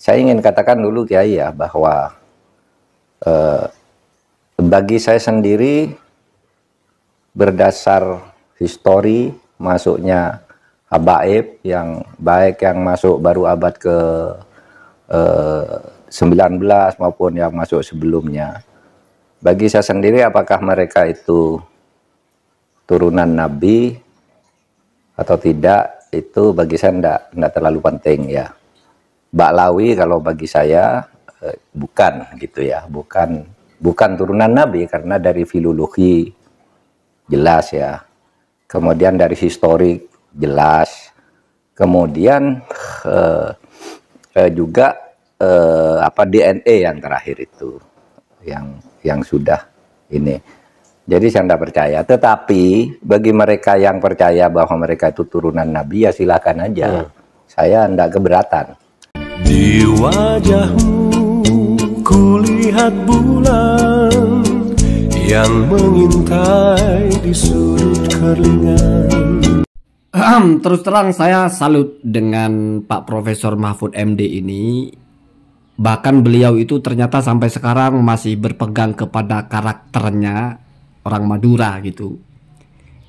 saya ingin katakan dulu Kiai ya bahwa eh, bagi saya sendiri berdasar histori masuknya habaib yang baik yang masuk baru abad ke eh, 19 maupun yang masuk sebelumnya. Bagi saya sendiri apakah mereka itu turunan nabi atau tidak itu bagi saya tidak terlalu penting ya Baklawi kalau bagi saya eh, bukan gitu ya, bukan bukan turunan Nabi karena dari filologi jelas ya. Kemudian dari historik jelas. Kemudian eh, eh, juga eh, apa DNA yang terakhir itu yang yang sudah ini. Jadi saya tidak percaya. Tetapi bagi mereka yang percaya bahwa mereka itu turunan Nabi ya silakan aja. Hmm. Saya tidak keberatan. Di wajahmu kulihat bulan Yang mengintai di sudut keringan Terus terang saya salut dengan Pak Profesor Mahfud MD ini Bahkan beliau itu ternyata sampai sekarang masih berpegang kepada karakternya orang Madura gitu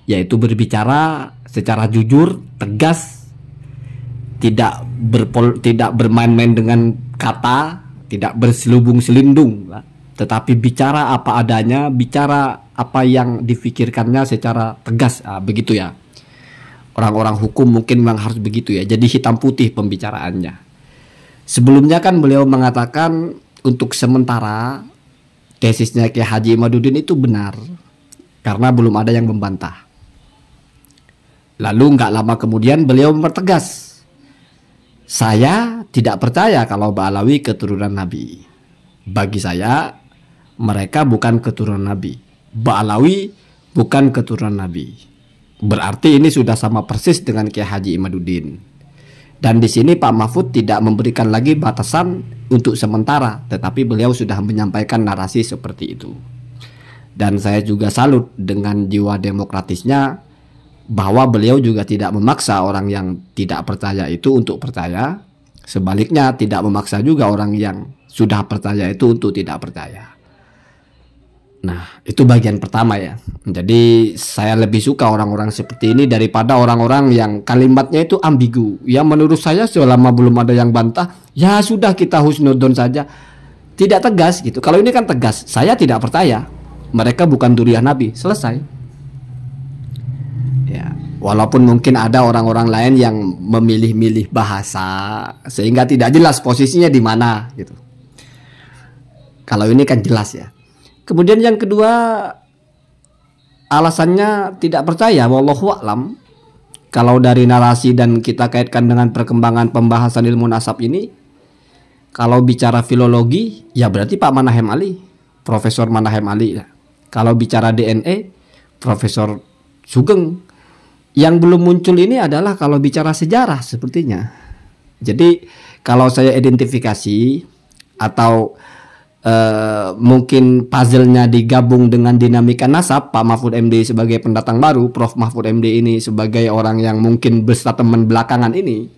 Yaitu berbicara secara jujur, tegas, tidak berpol tidak bermain-main dengan kata, tidak berselubung selindung, tetapi bicara apa adanya, bicara apa yang difikirkannya secara tegas, nah, begitu ya. Orang-orang hukum mungkin memang harus begitu ya. Jadi hitam putih pembicaraannya. Sebelumnya kan beliau mengatakan untuk sementara tesisnya Kiai Haji Madudin itu benar karena belum ada yang membantah. Lalu nggak lama kemudian beliau mempertegas saya tidak percaya kalau Ba'alawi keturunan Nabi. Bagi saya, mereka bukan keturunan Nabi. Ba'alawi bukan keturunan Nabi. Berarti ini sudah sama persis dengan Kiai Haji Imaduddin. Dan di sini Pak Mahfud tidak memberikan lagi batasan untuk sementara, tetapi beliau sudah menyampaikan narasi seperti itu. Dan saya juga salut dengan jiwa demokratisnya bahwa beliau juga tidak memaksa orang yang tidak percaya itu untuk percaya, sebaliknya tidak memaksa juga orang yang sudah percaya itu untuk tidak percaya. Nah, itu bagian pertama ya. Jadi saya lebih suka orang-orang seperti ini daripada orang-orang yang kalimatnya itu ambigu. Yang menurut saya selama belum ada yang bantah, ya sudah kita husnudon saja. Tidak tegas gitu. Kalau ini kan tegas, saya tidak percaya. Mereka bukan durian Nabi. Selesai. Walaupun mungkin ada orang-orang lain yang memilih-milih bahasa sehingga tidak jelas posisinya di mana gitu. Kalau ini kan jelas ya. Kemudian yang kedua alasannya tidak percaya wallahu alam. Kalau dari narasi dan kita kaitkan dengan perkembangan pembahasan ilmu nasab ini kalau bicara filologi ya berarti Pak Manahem Ali, Profesor Manahem Ali. Kalau bicara DNA e, Profesor Sugeng yang belum muncul ini adalah kalau bicara sejarah sepertinya. Jadi kalau saya identifikasi atau Uh, mungkin puzzle-nya digabung dengan dinamika nasab Pak Mahfud MD sebagai pendatang baru, Prof Mahfud MD ini sebagai orang yang mungkin teman belakangan ini,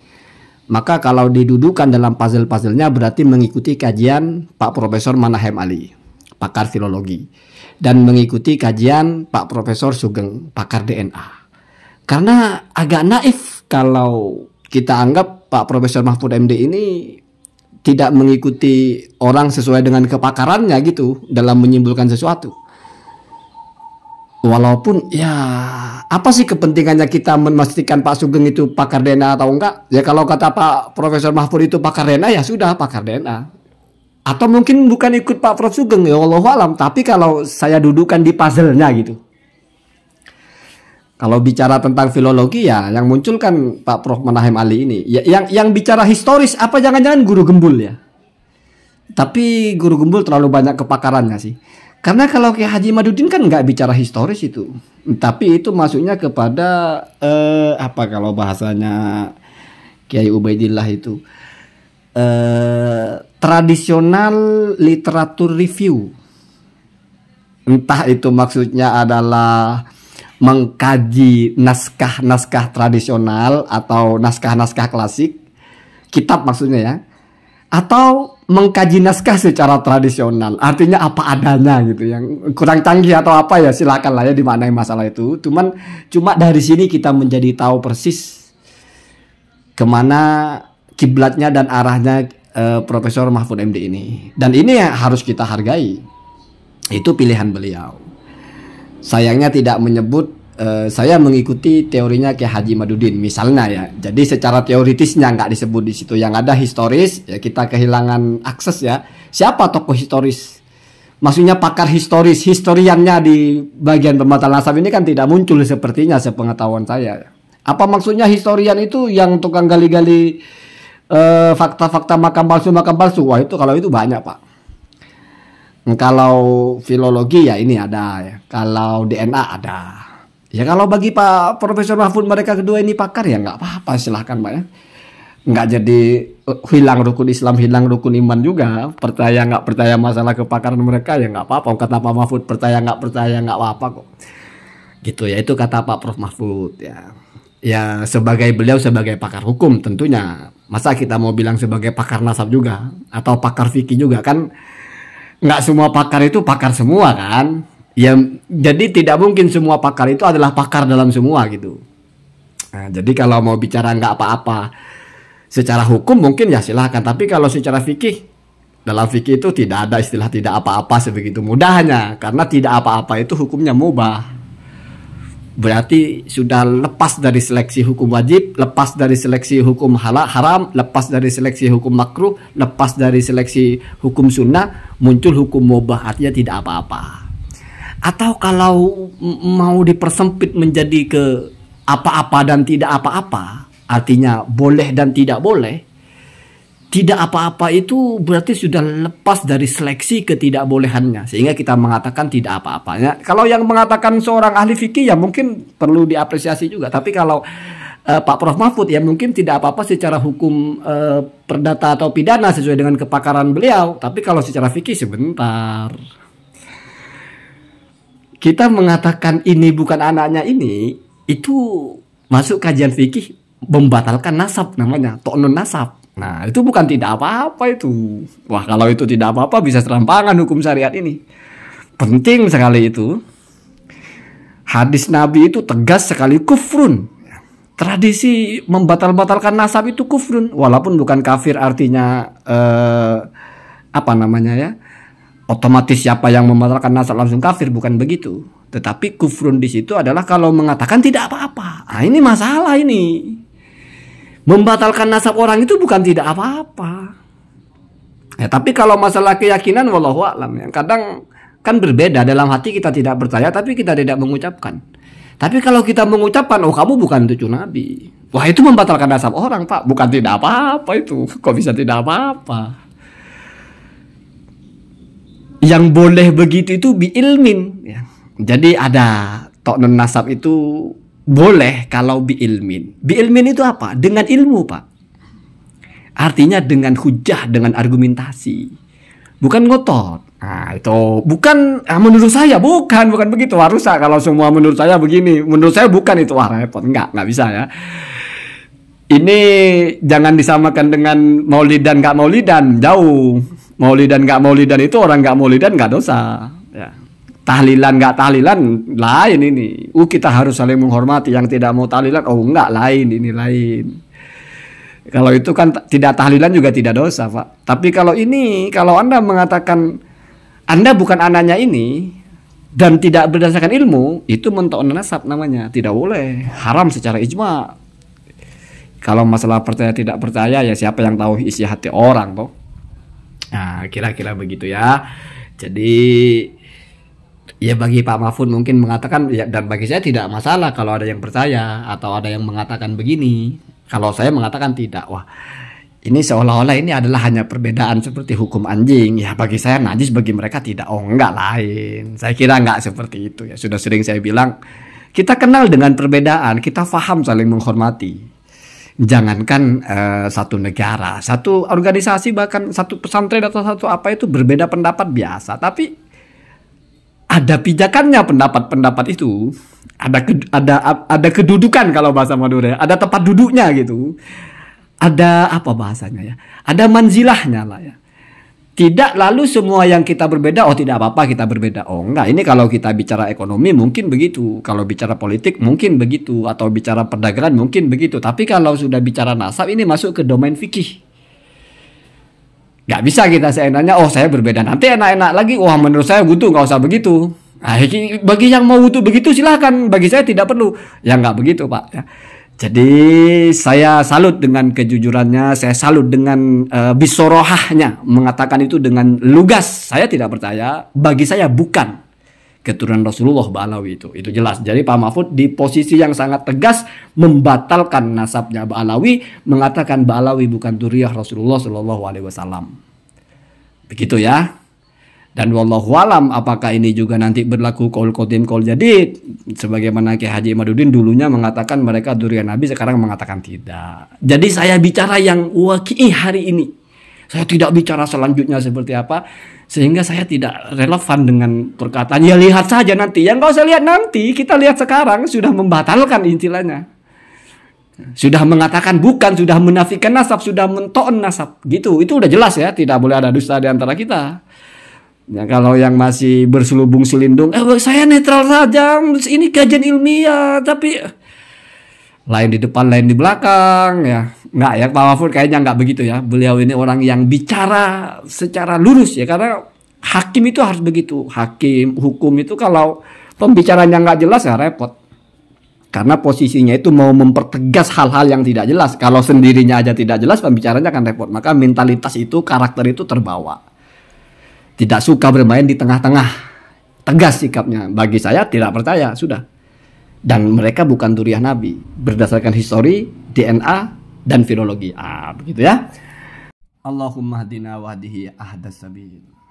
maka kalau didudukan dalam puzzle puzzle nya berarti mengikuti kajian Pak Profesor Manahem Ali, pakar filologi, dan mengikuti kajian Pak Profesor Sugeng, pakar DNA. Karena agak naif kalau kita anggap Pak Profesor Mahfud MD ini tidak mengikuti orang sesuai dengan kepakarannya gitu dalam menyimpulkan sesuatu. Walaupun ya apa sih kepentingannya kita memastikan Pak Sugeng itu pakar DNA atau enggak? Ya kalau kata Pak Profesor Mahfud itu pakar DNA ya sudah pakar DNA. Atau mungkin bukan ikut Pak Prof Sugeng ya Allah alam, tapi kalau saya dudukan di puzzle-nya gitu. Kalau bicara tentang filologi ya yang muncul kan Pak Prof Menahem Ali ini. Ya, yang yang bicara historis apa jangan-jangan guru gembul ya? Tapi guru gembul terlalu banyak kepakarannya sih. Karena kalau Kiai Haji Madudin kan nggak bicara historis itu, tapi itu maksudnya kepada eh, apa kalau bahasanya Kiai Ubaidillah itu eh, tradisional literatur review. Entah itu maksudnya adalah mengkaji naskah-naskah tradisional atau naskah-naskah klasik, kitab maksudnya ya, atau mengkaji naskah secara tradisional, artinya apa adanya gitu, yang kurang canggih atau apa ya silakan lah ya dimanai masalah itu. Cuman cuma dari sini kita menjadi tahu persis kemana kiblatnya dan arahnya uh, Profesor Mahfud MD ini. Dan ini yang harus kita hargai. Itu pilihan beliau sayangnya tidak menyebut uh, saya mengikuti teorinya ke Haji Madudin misalnya ya. Jadi secara teoritisnya nggak disebut di situ. Yang ada historis ya kita kehilangan akses ya. Siapa tokoh historis? Maksudnya pakar historis, historiannya di bagian pembatalan nasab ini kan tidak muncul sepertinya sepengetahuan saya. Apa maksudnya historian itu yang tukang gali-gali eh, fakta-fakta -gali, uh, fakta -fakta makam palsu makam palsu? Wah itu kalau itu banyak pak. Kalau filologi ya ini ada, ya. kalau DNA ada. Ya kalau bagi Pak Profesor Mahfud mereka kedua ini pakar ya nggak apa-apa silahkan Pak ya. Nggak jadi eh, hilang rukun Islam, hilang rukun iman juga. Percaya nggak percaya masalah kepakaran mereka ya nggak apa-apa. Kata Pak Mahfud percaya nggak percaya nggak apa-apa kok. Gitu ya itu kata Pak Prof Mahfud ya. Ya sebagai beliau sebagai pakar hukum tentunya. Masa kita mau bilang sebagai pakar nasab juga atau pakar fikih juga kan nggak semua pakar itu pakar semua kan ya jadi tidak mungkin semua pakar itu adalah pakar dalam semua gitu nah, jadi kalau mau bicara nggak apa-apa secara hukum mungkin ya silahkan tapi kalau secara fikih dalam fikih itu tidak ada istilah tidak apa-apa sebegitu mudahnya karena tidak apa-apa itu hukumnya mubah berarti sudah lepas dari seleksi hukum wajib, lepas dari seleksi hukum halal haram, lepas dari seleksi hukum makruh, lepas dari seleksi hukum sunnah, muncul hukum mubah artinya tidak apa-apa. Atau kalau mau dipersempit menjadi ke apa-apa dan tidak apa-apa, artinya boleh dan tidak boleh, tidak apa-apa itu berarti sudah lepas dari seleksi ketidakbolehannya sehingga kita mengatakan tidak apa-apanya kalau yang mengatakan seorang ahli fikih ya mungkin perlu diapresiasi juga tapi kalau uh, Pak Prof Mahfud ya mungkin tidak apa-apa secara hukum uh, perdata atau pidana sesuai dengan kepakaran beliau tapi kalau secara fikih sebentar kita mengatakan ini bukan anaknya ini itu masuk kajian fikih membatalkan nasab namanya toknon nasab nah itu bukan tidak apa-apa itu wah kalau itu tidak apa-apa bisa serampangan hukum syariat ini penting sekali itu hadis nabi itu tegas sekali kufrun tradisi membatal-batalkan nasab itu kufrun walaupun bukan kafir artinya eh, apa namanya ya otomatis siapa yang membatalkan nasab langsung kafir bukan begitu tetapi kufrun di situ adalah kalau mengatakan tidak apa-apa nah, ini masalah ini Membatalkan nasab orang itu bukan tidak apa-apa. Ya, tapi kalau masalah keyakinan wallahu alam yang kadang kan berbeda dalam hati kita tidak percaya tapi kita tidak mengucapkan. Tapi kalau kita mengucapkan, oh kamu bukan cucu Nabi. Wah itu membatalkan nasab orang pak. Bukan tidak apa-apa itu. Kok bisa tidak apa-apa? Yang boleh begitu itu biilmin. Ya. Jadi ada tok nasab itu boleh kalau biilmin. Biilmin itu apa? Dengan ilmu, Pak. Artinya dengan hujah, dengan argumentasi. Bukan ngotot. Nah, itu bukan ah, menurut saya bukan bukan begitu harusnya kalau semua menurut saya begini menurut saya bukan itu wah repot enggak enggak bisa ya ini jangan disamakan dengan maulidan nggak maulidan jauh maulidan nggak maulidan itu orang nggak maulidan nggak dosa ya tahlilan nggak tahlilan lain ini. Uh kita harus saling menghormati yang tidak mau tahlilan oh nggak lain ini lain. Kalau itu kan tidak tahlilan juga tidak dosa pak. Tapi kalau ini kalau anda mengatakan anda bukan anaknya ini dan tidak berdasarkan ilmu itu mentok nasab namanya tidak boleh haram secara ijma. Kalau masalah percaya tidak percaya ya siapa yang tahu isi hati orang toh. Nah kira-kira begitu ya. Jadi ya bagi Pak Mahfud mungkin mengatakan ya, dan bagi saya tidak masalah kalau ada yang percaya atau ada yang mengatakan begini kalau saya mengatakan tidak wah ini seolah-olah ini adalah hanya perbedaan seperti hukum anjing ya bagi saya najis bagi mereka tidak oh enggak lain saya kira enggak seperti itu ya sudah sering saya bilang kita kenal dengan perbedaan kita faham saling menghormati jangankan uh, satu negara satu organisasi bahkan satu pesantren atau satu apa itu berbeda pendapat biasa tapi ada pijakannya pendapat-pendapat itu ada ke, ada ada kedudukan kalau bahasa Madura ya. ada tempat duduknya gitu ada apa bahasanya ya ada manzilahnya lah ya tidak lalu semua yang kita berbeda oh tidak apa-apa kita berbeda oh enggak ini kalau kita bicara ekonomi mungkin begitu kalau bicara politik mungkin begitu atau bicara perdagangan mungkin begitu tapi kalau sudah bicara nasab ini masuk ke domain fikih nggak bisa kita seenaknya oh saya berbeda nanti enak-enak lagi wah menurut saya butuh nggak usah begitu nah, bagi yang mau butuh begitu silahkan bagi saya tidak perlu ya nggak begitu pak ya. jadi saya salut dengan kejujurannya saya salut dengan uh, bisorohahnya mengatakan itu dengan lugas saya tidak percaya bagi saya bukan keturunan Rasulullah Ba'alawi itu. Itu jelas. Jadi Pak Mahfud di posisi yang sangat tegas membatalkan nasabnya Ba'alawi, mengatakan Ba'alawi bukan duriah Rasulullah Shallallahu alaihi wasallam. Begitu ya. Dan wallahu alam apakah ini juga nanti berlaku kaul kodim kaul jadi sebagaimana Kiai Haji Madudin dulunya mengatakan mereka durian Nabi sekarang mengatakan tidak. Jadi saya bicara yang wakii hari ini. Saya tidak bicara selanjutnya seperti apa sehingga saya tidak relevan dengan perkataan ya lihat saja nanti. Yang nggak usah lihat nanti, kita lihat sekarang sudah membatalkan istilahnya. Sudah mengatakan bukan, sudah menafikan nasab, sudah mentoon nasab. Gitu. Itu udah jelas ya, tidak boleh ada dusta di antara kita. Ya, kalau yang masih berselubung selindung, eh saya netral saja, ini kajian ilmiah, tapi lain di depan, lain di belakang, ya Nggak ya Pak Mahfud kayaknya nggak begitu ya. Beliau ini orang yang bicara secara lurus ya karena hakim itu harus begitu. Hakim hukum itu kalau pembicaranya nggak jelas ya repot. Karena posisinya itu mau mempertegas hal-hal yang tidak jelas. Kalau sendirinya aja tidak jelas pembicaranya akan repot. Maka mentalitas itu karakter itu terbawa. Tidak suka bermain di tengah-tengah. Tegas sikapnya. Bagi saya tidak percaya sudah. Dan mereka bukan turiah nabi. Berdasarkan histori, DNA, dan filologi. Ah, begitu ya. Allahumma hadina hadihi ahdas sabil.